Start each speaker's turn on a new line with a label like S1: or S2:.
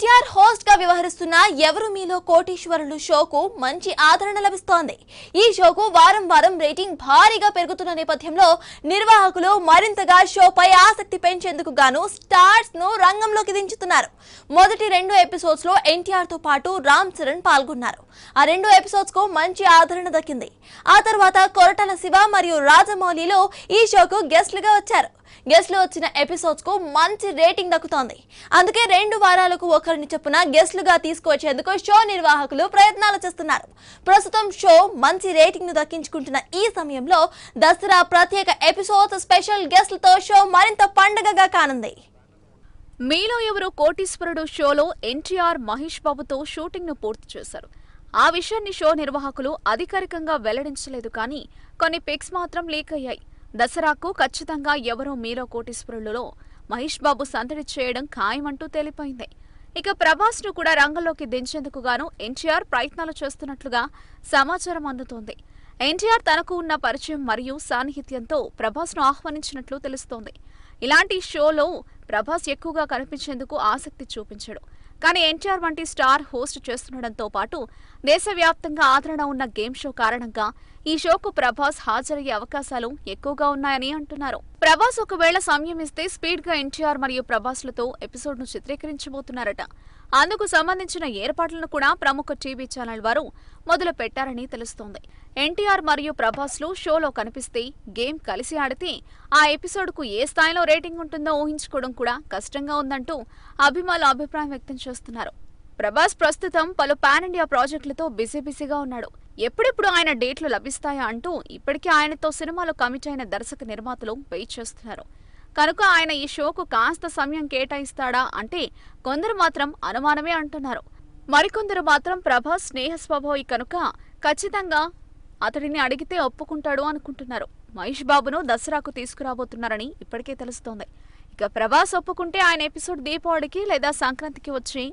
S1: NTR host గా వ్యవహరిస్తున్న ఎవరు మీలో కోటీశ్వరులు షోకు మంచి ఆదరణ లభిస్తోంది ఈ షోకు వారం వారం రేటింగ్ భారీగా పెరుగుతున్న నేపథ్యంలో నిర్వాహకులు మరింతగా షోపై ఆసక్తి పెంచేందుకు గాను స్టార్స్ ను రంగంలోకి దించుతున్నారు మొదటి రెండు ఎపిసోడ్స్ లో ఎన్టీఆర్ తో పాటు రామ్ చరణ్ పాల్గొన్నారు ఆ రెండు ఎపిసోడ్స్ కు మంచి ఆదరణ దక్కింది ఆ తర్వాత కొరటాల శివ మరియు రాజమౌళిలో ఈ షోకు గెస్ట్లుగా వచ్చారు గెస్ట్లు వచ్చిన ఎపిసోడ్స్కు మంచి రేటింగ్ దక్కుతోంది అందుకే రెండు వారాలకు ఒకరిని చొప్పున గెస్ట్లుగా తీసుకువచ్చేందుకు షో నిర్వాహకులు ప్రయత్నాలు చేస్తున్నారు ప్రస్తుతం షో మంచి రేటింగ్ను దక్కించుకుంటున్న ఈ సమయంలో దసరా ప్రత్యేక ఎపిసోడ్స్ స్పెషల్ గెస్ట్లతో షో మరింత పండగగా కానుంది మీలో ఎవరు
S2: కోటీశ్వరుడు షోలో ఎన్టీఆర్ మహేష్ బాబుతో షూటింగ్ను పూర్తి చేశారు ఆ విషయాన్ని షో నిర్వాహకులు అధికారికంగా వెల్లడించలేదు కానీ కొన్ని పిక్స్ మాత్రం లీక్ అయ్యాయి దసరాకు ఖచ్చితంగా ఎవరో మీరో కోటీశ్వరులలో మహేష్ బాబు సందడి చేయడం ఖాయమంటూ తేలిపోయింది ఇక ప్రభాస్ ను కూడా రంగంలోకి దించేందుకు గాను ఎన్టీఆర్ ప్రయత్నాలు చేస్తున్నట్లుగా సమాచారం అందుతోంది ఎన్టీఆర్ తనకు ఉన్న పరిచయం మరియు సాన్నిహిత్యంతో ప్రభాస్ ను ఆహ్వానించినట్లు తెలుస్తోంది ఇలాంటి షోలో ప్రభాస్ ఎక్కువగా కనిపించేందుకు ఆసక్తి చూపించాడు కానీ ఎన్టీఆర్ వంటి స్టార్ హోస్ట్ చేస్తుండటంతో పాటు దేశవ్యాప్తంగా ఆదరణ ఉన్న గేమ్ షో కారణంగా ఈ షోకు ప్రభాస్ హాజరయ్యే అవకాశాలు ఎక్కువగా ఉన్నాయని అంటున్నారు ప్రభాస్ ఒకవేళ సమయం ఇస్తే స్పీడ్గా ఎన్టీఆర్ మరియు ప్రభాస్లతో ఎపిసోడ్ను చిత్రీకరించబోతున్నారట అందుకు సంబంధించిన ఏర్పాట్లను కూడా ప్రముఖ టీవీ ఛానల్ వారు మొదలు పెట్టారని తెలుస్తోంది ఎన్టీఆర్ మరియు ప్రభాస్లు షోలో కనిపిస్తే గేమ్ కలిసి ఆడితే ఆ ఎపిసోడ్కు ఏ స్థాయిలో రేటింగ్ ఉంటుందో ఊహించుకోవడం కూడా కష్టంగా ఉందంటూ అభిమానులు అభిప్రాయం వ్యక్తం చేస్తున్నారు ప్రభాస్ ప్రస్తుతం పలు పాన్ ఇండియా ప్రాజెక్టులతో బిజీ బిజీగా ఉన్నాడు ఎప్పుడెప్పుడు ఆయన డేట్లు లభిస్తాయా అంటూ ఇప్పటికే ఆయనతో సినిమాలో కమిట్ అయిన దర్శక నిర్మాతలు వెయిట్ చేస్తున్నారు కనుక ఆయన ఈ షోకు కాస్త సమయం కేటాయిస్తాడా అంటే కొందరు మాత్రం అనుమానమే అంటున్నారు మరికొందరు మాత్రం ప్రభాస్ స్నేహ స్వభావి కనుక ఖచ్చితంగా అతడిని అడిగితే ఒప్పుకుంటాడు అనుకుంటున్నారు మహేష్ బాబును దసరాకు తీసుకురాబోతున్నారని ఇప్పటికే తెలుస్తోంది ఇక ప్రభాస్ ఒప్పుకుంటే ఆయన ఎపిసోడ్ దీపావళికి లేదా సంక్రాంతికి వచ్చి